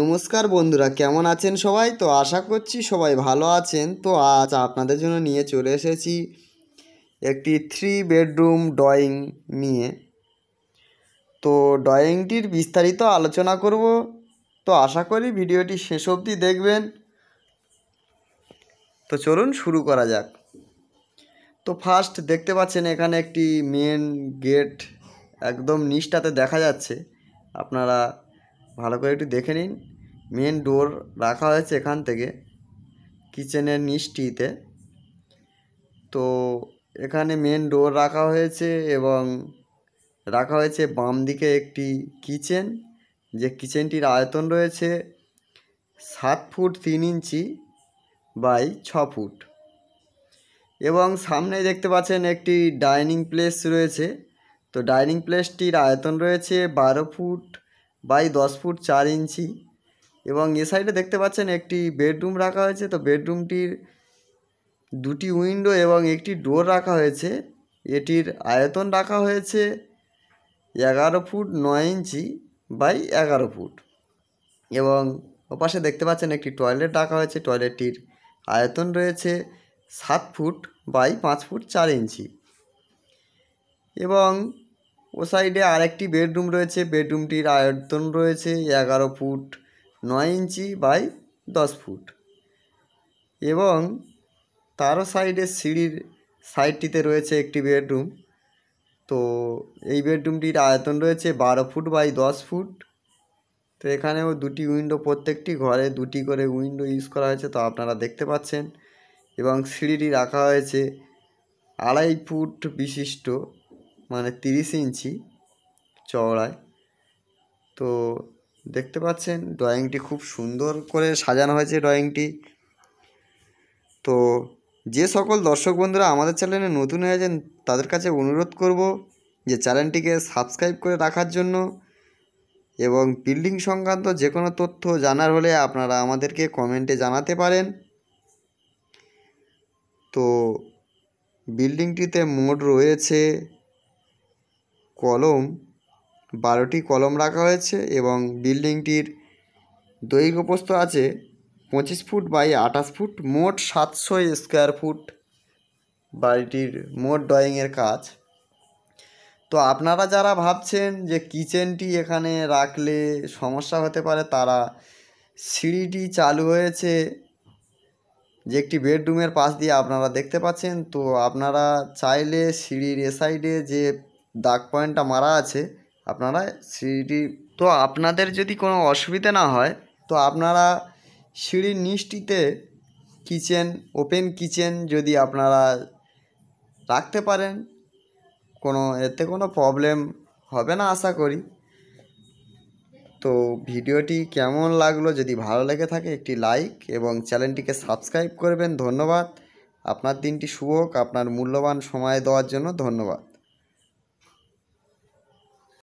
নমস্কার বন্ধুরা কেমন আছেন সবাই তো আশা করছি সবাই ভালো আছেন তো আজ আপনাদের জন্য নিয়ে চলে এসেছি একটি থ্রি বেডরুম ড্রয়িং নিয়ে তো ড্রয়িংটির বিস্তারিত আলোচনা করব তো আশা করি ভিডিওটি শেষ অবধি দেখবেন তো চলুন শুরু করা যাক তো ফার্স্ট দেখতে পাচ্ছেন এখানে একটি মেন গেট একদম নিচটাতে দেখা যাচ্ছে আপনারা ভালো করে একটু দেখে নিন মেন ডোর রাখা হয়েছে এখান থেকে কিচেনের নিচটিতে তো এখানে মেন ডোর রাখা হয়েছে এবং রাখা হয়েছে বাম দিকে একটি কিচেন যে কিচেনটির আয়তন রয়েছে সাত ফুট তিন ইঞ্চি বাই ছ ফুট এবং সামনে দেখতে পাচ্ছেন একটি ডাইনিং প্লেস রয়েছে তো ডাইনিং প্লেসটির আয়তন রয়েছে বারো ফুট বাই দশ ফুট চার ইঞ্চি এবং এ সাইডে দেখতে পাচ্ছেন একটি বেডরুম রাখা হয়েছে তো বেডরুমটির দুটি উইন্ডো এবং একটি ডোর রাখা হয়েছে এটির আয়তন রাখা হয়েছে এগারো ফুট নয় ইঞ্চি বাই এগারো ফুট এবং ওপাশে দেখতে পাচ্ছেন একটি টয়লেট রাখা হয়েছে টয়লেটটির আয়তন রয়েছে সাত ফুট বাই পাঁচ ফুট চার ইঞ্চি এবং ও সাইডে আরেকটি বেডরুম রয়েছে বেডরুমটির আয়তন রয়েছে এগারো ফুট নয় ইঞ্চি বাই দশ ফুট এবং তারও সাইডে সিঁড়ির সাইডটিতে রয়েছে একটি বেডরুম তো এই বেডরুমটির আয়তন রয়েছে বারো ফুট বাই দশ ফুট তো এখানেও দুটি উইন্ডো প্রত্যেকটি ঘরে দুটি করে উইন্ডো ইউজ করা হয়েছে তো আপনারা দেখতে পাচ্ছেন এবং সিঁড়িটি রাখা হয়েছে আড়াই ফুট বিশিষ্ট মানে তিরিশ ইঞ্চি চওড়ায় তো দেখতে পাচ্ছেন ড্রয়িংটি খুব সুন্দর করে সাজানো হয়েছে ড্রয়িংটি তো যে সকল দর্শক বন্ধুরা আমাদের চ্যানেলে নতুন হয়েছেন তাদের কাছে অনুরোধ করব যে চ্যানেলটিকে সাবস্ক্রাইব করে রাখার জন্য এবং বিল্ডিং সংক্রান্ত যে কোনো তথ্য জানার হলে আপনারা আমাদেরকে কমেন্টে জানাতে পারেন তো বিল্ডিংটিতে মোড রয়েছে কলম বারোটি কলম রাখা হয়েছে এবং বিল্ডিংটির দৈর্ঘ্য প্রস্থ আছে পঁচিশ ফুট বাই আঠাশ ফুট মোট সাতশো স্কোয়ার ফুট বাড়িটির মোট ড্রয়িংয়ের কাজ তো আপনারা যারা ভাবছেন যে কিচেনটি এখানে রাখলে সমস্যা হতে পারে তারা সিঁড়িটি চালু হয়েছে যে একটি বেডরুমের পাশ দিয়ে আপনারা দেখতে পাচ্ছেন তো আপনারা চাইলে সিঁড়ির এ সাইডে যে দাগ পয়েন্টটা মারা আছে আপনারা সিঁড়িটি তো আপনাদের যদি কোনো অসুবিধা না হয় তো আপনারা সিঁড়ির নিচটিতে কিচেন ওপেন কিচেন যদি আপনারা রাখতে পারেন কোনো এতে কোনো প্রবলেম হবে না আশা করি তো ভিডিওটি কেমন লাগলো যদি ভালো লেগে থাকে একটি লাইক এবং চ্যানেলটিকে সাবস্ক্রাইব করবেন ধন্যবাদ আপনার দিনটি শুভ হোক আপনার মূল্যবান সময় দেওয়ার জন্য ধন্যবাদ